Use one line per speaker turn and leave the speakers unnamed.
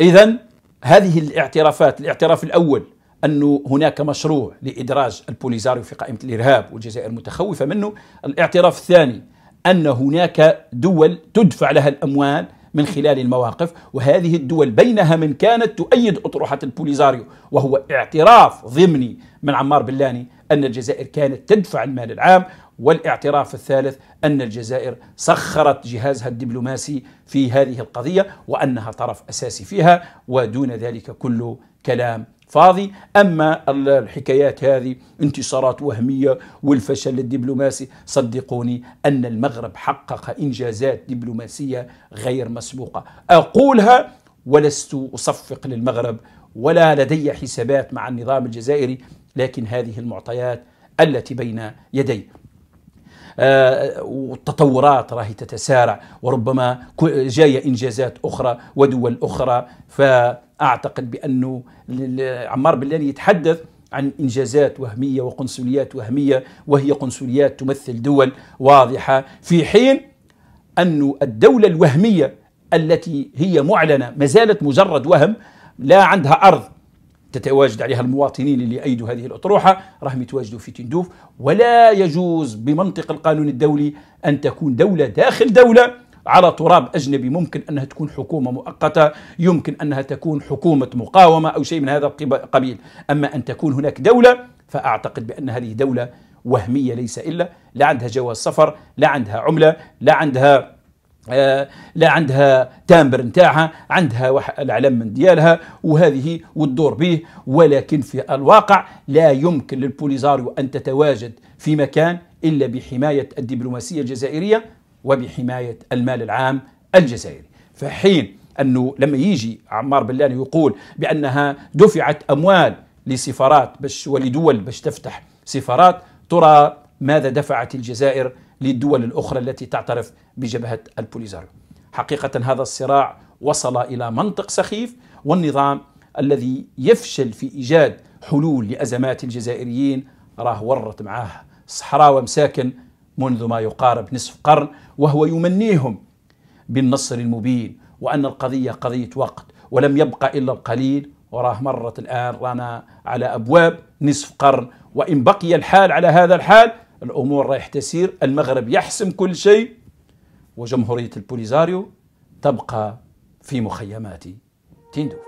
إذا هذه الاعترافات الاعتراف الأول أن هناك مشروع لإدراج البوليزاريو في قائمة الإرهاب والجزائر متخوفة منه الاعتراف الثاني أن هناك دول تدفع لها الأموال من خلال المواقف وهذه الدول بينها من كانت تؤيد أطروحة البوليزاريو وهو اعتراف ضمني من عمار بلاني أن الجزائر كانت تدفع المال العام والاعتراف الثالث أن الجزائر سخرت جهازها الدبلوماسي في هذه القضية وأنها طرف أساسي فيها ودون ذلك كله كلام فاضي أما الحكايات هذه انتصارات وهمية والفشل الدبلوماسي صدقوني أن المغرب حقق إنجازات دبلوماسية غير مسبوقة أقولها ولست أصفق للمغرب ولا لدي حسابات مع النظام الجزائري لكن هذه المعطيات التي بين يدي والتطورات راهي تتسارع وربما جاية إنجازات أخرى ودول أخرى فأعتقد بأنه عمار بلاني يتحدث عن انجازات وهميه وقنصليات وهميه وهي قنصليات تمثل دول واضحه في حين ان الدوله الوهميه التي هي معلنه ما زالت مجرد وهم لا عندها ارض تتواجد عليها المواطنين اللي أيدوا هذه الأطروحة راهم يتواجدوا في تندوف ولا يجوز بمنطق القانون الدولي أن تكون دولة داخل دولة على تراب أجنبي ممكن أنها تكون حكومة مؤقتة يمكن أنها تكون حكومة مقاومة أو شيء من هذا القبيل أما أن تكون هناك دولة فأعتقد بأن هذه دولة وهمية ليس إلا لا عندها جواز سفر لا عندها عملة لا عندها آه، لا عندها تامبر نتاعها عندها العلم من ديالها وهذه وتدور به ولكن في الواقع لا يمكن للبوليزاريو أن تتواجد في مكان إلا بحماية الدبلوماسية الجزائرية وبحماية المال العام الجزائري فحين أنه لما يجي عمار بلاني يقول بأنها دفعت أموال لسفارات ولدول باش تفتح سفارات ترى ماذا دفعت الجزائر للدول الأخرى التي تعترف بجبهة البوليزاريو حقيقة هذا الصراع وصل إلى منطق سخيف والنظام الذي يفشل في إيجاد حلول لأزمات الجزائريين راه ورط معاه صحراء ومساكن منذ ما يقارب نصف قرن وهو يمنيهم بالنصر المبين وأن القضية قضية وقت ولم يبقى إلا القليل وراه مرت الآن رانا على أبواب نصف قرن وإن بقي الحال على هذا الحال الأمور رايح تسير المغرب يحسم كل شيء وجمهورية البوليزاريو تبقى في مخيمات تندوف